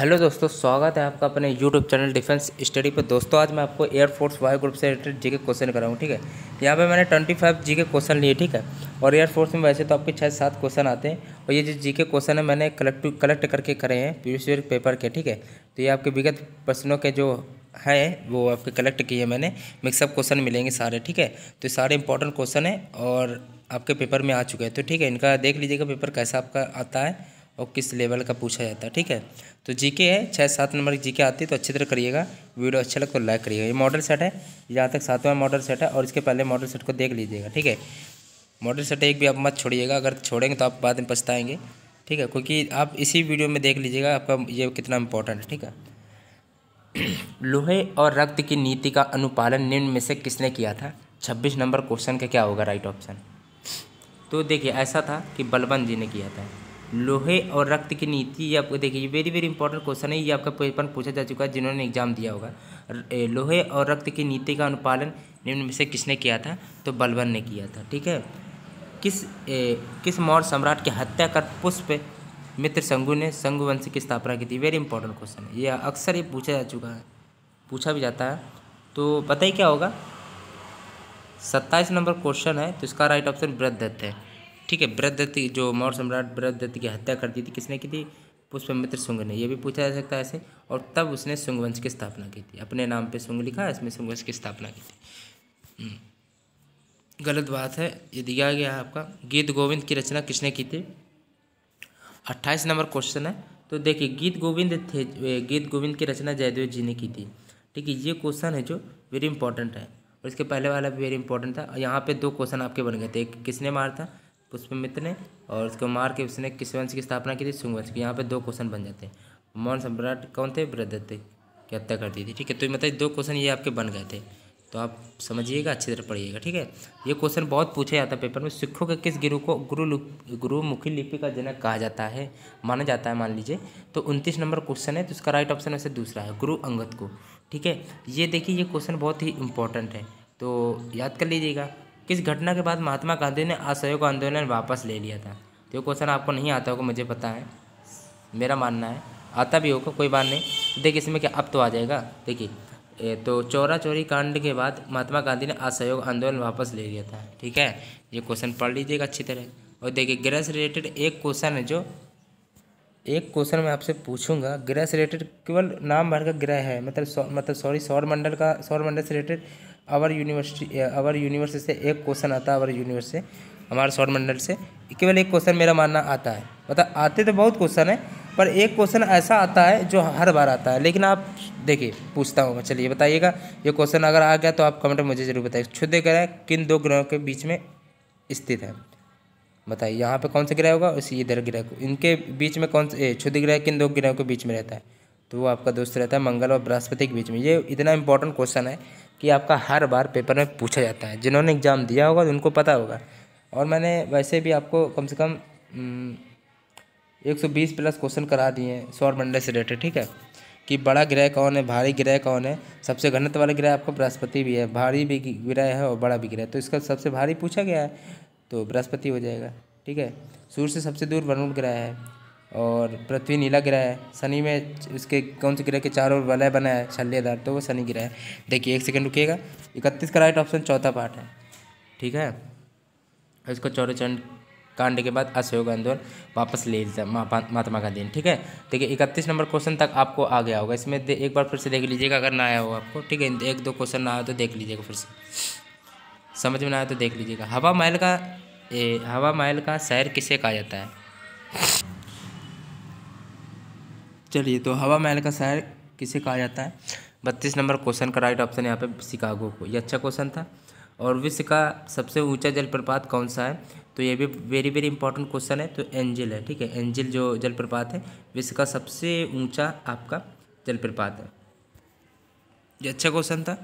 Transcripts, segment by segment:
Hello दोस्तों स्वागत है आपका अपने यूट्यूब चैनल डिफेंस स्टडी पर दोस्तों आज मैं आपको एयरफोर्स वाई ग्रुप से रिलेटेड जी के क्वेश्चन कराऊँ ठीक है यहाँ पे मैंने twenty five G K question लिए ठीक है और एयरफोर्स में वैसे तो आपके छः सात क्वेश्चन आते हैं और ये जो जी के क्वेश्चन है मैंने कलेक्ट कलेक्ट करके करे हैं प्रीवियस पेपर के ठीक है तो ये आपके विगत प्रश्नों के जो हैं वो आपके कलेक्ट किए मैंने मिक्सअप क्वेश्चन मिलेंगे सारे ठीक है तो सारे इंपॉर्टेंट क्वेश्चन हैं और आपके पेपर में आ चुके हैं तो ठीक है इनका देख लीजिएगा पेपर कैसा आपका आता है और किस लेवल का पूछा जाता है ठीक है तो जीके है छः सात नंबर की जीके आती है तो अच्छी तरह करिएगा वीडियो अच्छा लगता तो लाइक करिएगा ये मॉडल सेट है यहाँ तक सातवां मॉडल सेट है और इसके पहले मॉडल सेट को देख लीजिएगा ठीक है मॉडल सेट एक भी आप मत छोड़िएगा अगर छोड़ेंगे तो आप बाद में पछताएंगे ठीक है क्योंकि आप इसी वीडियो में देख लीजिएगा आपका ये कितना इंपॉर्टेंट है ठीक है लोहे और रक्त की नीति का अनुपालन निम्न में से किसने किया था छब्बीस नंबर क्वेश्चन का क्या होगा राइट ऑप्शन तो देखिए ऐसा था कि बलवंत जी ने किया था लोहे और रक्त की नीति ये आपको देखिए वेरी वेरी इंपॉर्टेंट क्वेश्चन है ये आपका पेपर पूछा जा चुका है जिन्होंने एग्जाम दिया होगा लोहे और रक्त की नीति का अनुपालन निम्न में से किसने किया था तो बलबन ने किया था ठीक है किस ए, किस मौर्य सम्राट की हत्या कर पुष्प मित्र संगू ने संगु वंश की स्थापना की थी वेरी इंपॉर्टेंट क्वेश्चन है ये अक्सर ये पूछा जा चुका है पूछा भी जाता है तो पता ही क्या होगा सत्ताईस नंबर क्वेश्चन है तो इसका राइट ऑप्शन वृद्धत्त है ठीक है बृहदत्त जो मौर्य सम्राट बृहदत्त की हत्या कर दी थी किसने की थी पुष्पमित्र शुंग ने यह भी पूछा जा सकता है ऐसे और तब उसने शुंगवंश की स्थापना की थी अपने नाम पे शुंग लिखा इसमें शुंग की स्थापना की थी हम्म। गलत बात है ये दिया गया है आपका गीत गोविंद की रचना किसने की थी अट्ठाईस नंबर क्वेश्चन है तो देखिए गीत गोविंद थे गीत गोविंद की रचना जयदेव जी ने की थी ठीक है ये क्वेश्चन है जो वेरी इंपॉर्टेंट है और इसके पहले वाला भी वेरी इंपॉर्टेंट था और यहाँ पे दो क्वेश्चन आपके बन गए थे एक किसने मारा था पुष्पमित्र ने और उसको मार के उसने किस वंश की स्थापना की थी सुंगवंश की यहाँ पे दो क्वेश्चन बन जाते हैं मौन सम्राट कौन थे बृहदत्त की हत्या कर दी थी ठीक है तो मतलब दो क्वेश्चन ये आपके बन गए थे तो आप समझिएगा अच्छी तरह पढ़िएगा ठीक है ये क्वेश्चन बहुत पूछा जाता है पेपर में सिखों के किस गुरु को गुरु गुरुमुखी लिपि का जनक कहा जाता है माना जाता है मान लीजिए तो उनतीस नंबर क्वेश्चन है तो उसका राइट ऑप्शन वैसे दूसरा है गुरु अंगद को ठीक है ये देखिए ये क्वेश्चन बहुत ही इंपॉर्टेंट है तो याद कर लीजिएगा किस घटना के बाद महात्मा गांधी ने असहयोग आंदोलन वापस ले लिया था तो ये क्वेश्चन आपको नहीं आता होगा मुझे पता है मेरा मानना है आता भी होगा कोई बात नहीं तो देखिए इसमें क्या अब तो आ जाएगा देखिए तो चोरा चोरी कांड के बाद महात्मा गांधी ने असहयोग आंदोलन वापस ले लिया था ठीक है ये क्वेश्चन पढ़ लीजिएगा अच्छी तरह और देखिए गृह से रिलेटेड एक क्वेश्चन है जो एक क्वेश्चन मैं आपसे पूछूंगा ग्रह से रिलेटेड केवल नाम भर का ग्रह है मतलब सौ, मतलब सॉरी सौर मंडल का सौर मंडल से related our university our universe से एक क्वेश्चन आता है अवर यूनिवर्स से हमारे सौर मंडल से केवल एक क्वेश्चन मेरा मानना आता है मतलब आते तो बहुत क्वेश्चन है पर एक क्वेश्चन ऐसा आता है जो हर बार आता है लेकिन आप देखिए पूछता हूँ चलिए बताइएगा ये क्वेश्चन अगर आ गया तो आप कमेंट में मुझे जरूर बताइए क्षुद्ध ग्रह किन दो ग्रहों के बीच में स्थित है बताइए यहाँ पे कौन सा ग्रह होगा उसी इधर ग्रह को इनके बीच में कौन सा क्षुद्ध ग्रह किन दो ग्रहों के बीच में रहता है तो वो आपका दोस्त रहता है मंगल और बृहस्पति के बीच में ये इतना इंपॉर्टेंट क्वेश्चन है कि आपका हर बार पेपर में पूछा जाता है जिन्होंने एग्ज़ाम दिया होगा उनको पता होगा और मैंने वैसे भी आपको कम से कम एक सौ बीस प्लस क्वेश्चन करा दिए हैं सौर मंडल से रिलेटेड ठीक है कि बड़ा ग्रह कौन है भारी ग्रह कौन है सबसे घनत्व वाला ग्रह आपका बृहस्पति भी है भारी भी ग्रह है और बड़ा भी ग्रह तो इसका सबसे भारी पूछा गया है तो बृहस्पति हो जाएगा ठीक है सूर्य से सबसे दूर वरुण ग्रह है और पृथ्वी नीला ग्रह है शनि में उसके कौन से ग्रह के चारों वलय बना है छल्लेदार तो वो शनि ग्रह है देखिए एक सेकंड रुकिएगा इकतीस का राइट ऑप्शन चौथा पार्ट है ठीक है इसको चौरे चंड कांड के बाद असहयोग आंदोलन वापस ले है महात्मा गांधी ने ठीक है देखिए इकतीस नंबर क्वेश्चन तक आपको आ गया होगा इसमें एक बार फिर से देख लीजिएगा अगर ना आया हो आपको ठीक है एक दो क्वेश्चन ना आया तो देख लीजिएगा फिर से समझ में ना आया तो देख लीजिएगा हवा महल का ए, हवा महल का शहर किसे कहा जाता है चलिए तो हवा महल का शहर किसे कहा जाता है बत्तीस नंबर क्वेश्चन का राइट ऑप्शन यहाँ पे शिकागो को ये अच्छा क्वेश्चन था और विश्व का सबसे ऊंचा जलप्रपात कौन सा है तो ये भी वेरी वेरी इंपॉर्टेंट क्वेश्चन है तो एंजिल है ठीक है एंजिल जो जलप्रपात है विश्व का सबसे ऊंचा आपका जलप्रपात है ये अच्छा क्वेश्चन था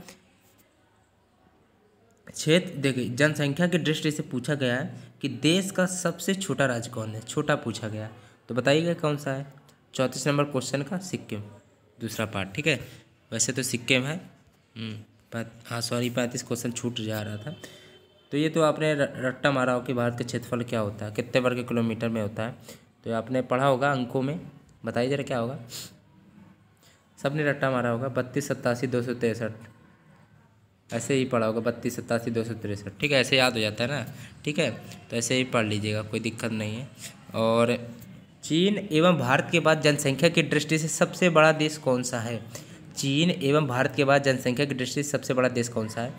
क्षेत्र देखिए जनसंख्या की दृष्टि से पूछा गया है कि देश का सबसे छोटा राज्य कौन है छोटा पूछा गया तो बताइएगा कौन सा है चौंतीस नंबर क्वेश्चन का सिक्किम दूसरा पार्ट ठीक है वैसे तो सिक्किम है हम्म, हाँ सॉरी पैंतीस क्वेश्चन छूट जा रहा था तो ये तो आपने रट्टा मारा हो कि भारत का क्षेत्रफल क्या होता है कितने वर्ग किलोमीटर में होता है तो आपने पढ़ा होगा अंकों में बताइए जरा क्या होगा सब ने रट्टा मारा होगा बत्तीस सत्तासी दो सौ तिरसठ ऐसे ही पढ़ा होगा बत्तीस सत्तासी दो सौ तिरसठ ठीक है ऐसे याद हो जाता है ना ठीक है तो ऐसे ही पढ़ लीजिएगा कोई दिक्कत नहीं है और चीन एवं भारत के बाद जनसंख्या की दृष्टि से सबसे बड़ा देश कौन सा है चीन एवं भारत के बाद जनसंख्या की दृष्टि से सबसे बड़ा देश कौन सा है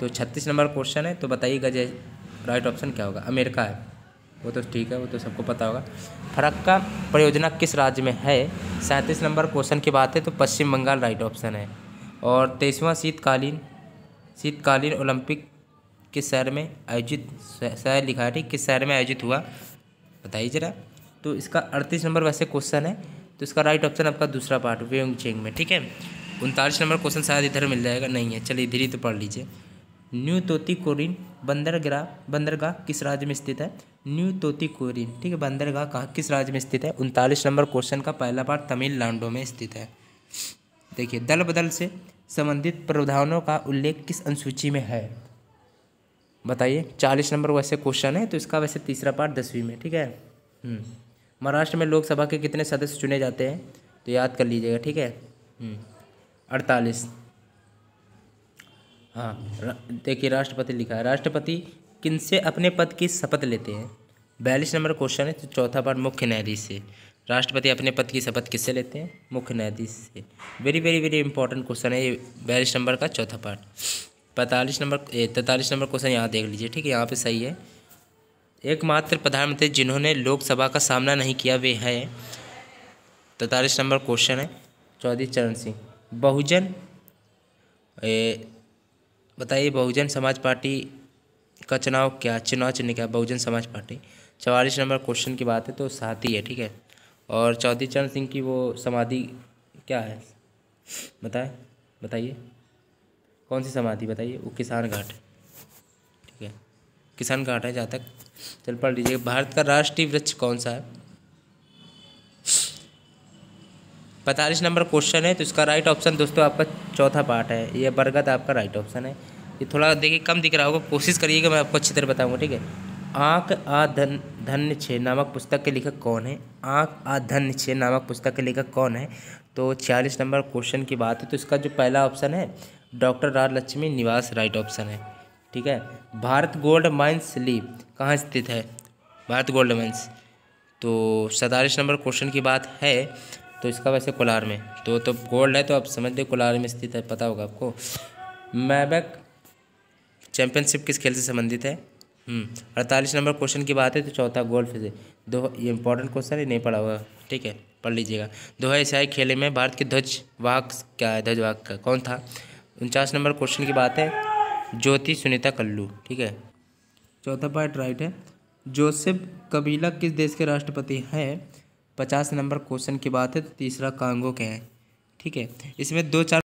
तो छत्तीस नंबर क्वेश्चन है तो बताइएगा जय राइट ऑप्शन क्या होगा अमेरिका है वो तो ठीक है वो तो सबको पता होगा फरक्का परियोजना किस राज्य में है सैंतीस नंबर क्वेश्चन की बात है तो पश्चिम बंगाल राइट ऑप्शन है और तेईसवां शीतकालीन शीतकालीन ओलंपिक किस शहर में आयोजित शहर लिखा है ठीक किस शहर में आयोजित हुआ बताइए जरा तो इसका अड़तीस नंबर वैसे क्वेश्चन है तो इसका राइट ऑप्शन आपका दूसरा पार्ट वेंग चेंग में ठीक है उनतालीस नंबर क्वेश्चन शायद इधर मिल जाएगा नहीं है चलिए इधर ही तो पढ़ लीजिए न्यू तोती कोरिन बंदरगाह बंदरगाह किस राज्य में स्थित है न्यू तोती कोरिन ठीक है बंदरगाह कहाँ किस राज्य में स्थित है उनतालीस नंबर क्वेश्चन का पहला पार्ट तमिलनाडु में स्थित है देखिए दल बदल से संबंधित प्रावधानों का उल्लेख किस अनुसूची में है बताइए चालीस नंबर वैसे क्वेश्चन है तो इसका वैसे तीसरा पार्ट दसवीं में ठीक है हम्म। महाराष्ट्र में लोकसभा के कितने सदस्य चुने जाते हैं तो याद कर लीजिएगा ठीक है हम्म, अड़तालीस हाँ देखिए राष्ट्रपति लिखा है राष्ट्रपति किनसे अपने पद की शपथ लेते हैं बयालीस नंबर क्वेश्चन है तो चौथा पार्ट मुख्य न्यायाधीश से राष्ट्रपति अपने पद की शपथ किससे लेते हैं मुख्य न्यायाधीश से very very very important question है ये बयालीस नंबर का चौथा पार्ट पैंतालीस नंबर तैंतालीस नंबर क्वेश्चन यहाँ देख लीजिए ठीक है यहाँ पे सही है एकमात्र प्रधानमंत्री जिन्होंने लोकसभा का सामना नहीं किया वे हैं तैतालीस नंबर क्वेश्चन है चौधरी चरण सिंह बहुजन बताइए बहुजन समाज पार्टी का चुनाव क्या चुनाव चिन्ह क्या बहुजन समाज पार्टी चवालीस नंबर क्वेश्चन की बात है तो साथ ही है ठीक है और चौधरी चरण सिंह की वो समाधि क्या है बताए बताइए कौन सी समाधि बताइए वो किसान घाट ठीक है किसान घाट है जहाँ तक चल पढ़ लीजिए भारत का राष्ट्रीय वृक्ष कौन सा है पैंतालीस नंबर क्वेश्चन है तो इसका राइट ऑप्शन दोस्तों आपका चौथा पार्ट है ये बरगद आपका राइट ऑप्शन है ये थोड़ा देखिए कम दिख रहा होगा कोशिश करिएगा मैं आपको अच्छी तरह बताऊंगा ठीक है आँख आ धन धन्य छे नामक पुस्तक के लेखक कौन है आँख आ धन्य छे नामक पुस्तक के लेखक कौन है तो छियालीस नंबर क्वेश्चन की बात है तो इसका जो पहला ऑप्शन है डॉक्टर राज लक्ष्मी निवास राइट ऑप्शन है ठीक है भारत गोल्ड माइंस ली कहाँ स्थित है भारत गोल्ड माइंस तो सैंतालीस नंबर क्वेश्चन की बात है तो इसका वैसे कोलार में तो तो गोल्ड है तो आप समझ लो कोलार में स्थित है पता होगा आपको मैबैक चैंपियनशिप किस खेल से संबंधित है हम्म, अड़तालीस नंबर क्वेश्चन की बात है तो चौथा गोल्फ से दो ये इंपॉर्टेंट क्वेश्चन है नहीं पढ़ा होगा ठीक है पढ़ लीजिएगा दोहा एशियाई खेले में भारत के ध्वज वाहक क्या है ध्वज वाहक का कौन था उनचास नंबर क्वेश्चन की बात है ज्योति सुनीता कल्लू ठीक है चौथा पॉइंट राइट है जोसेफ कबीला किस देश के राष्ट्रपति हैं पचास नंबर क्वेश्चन की बात है तो तीसरा कांगो के हैं ठीक है इसमें दो चार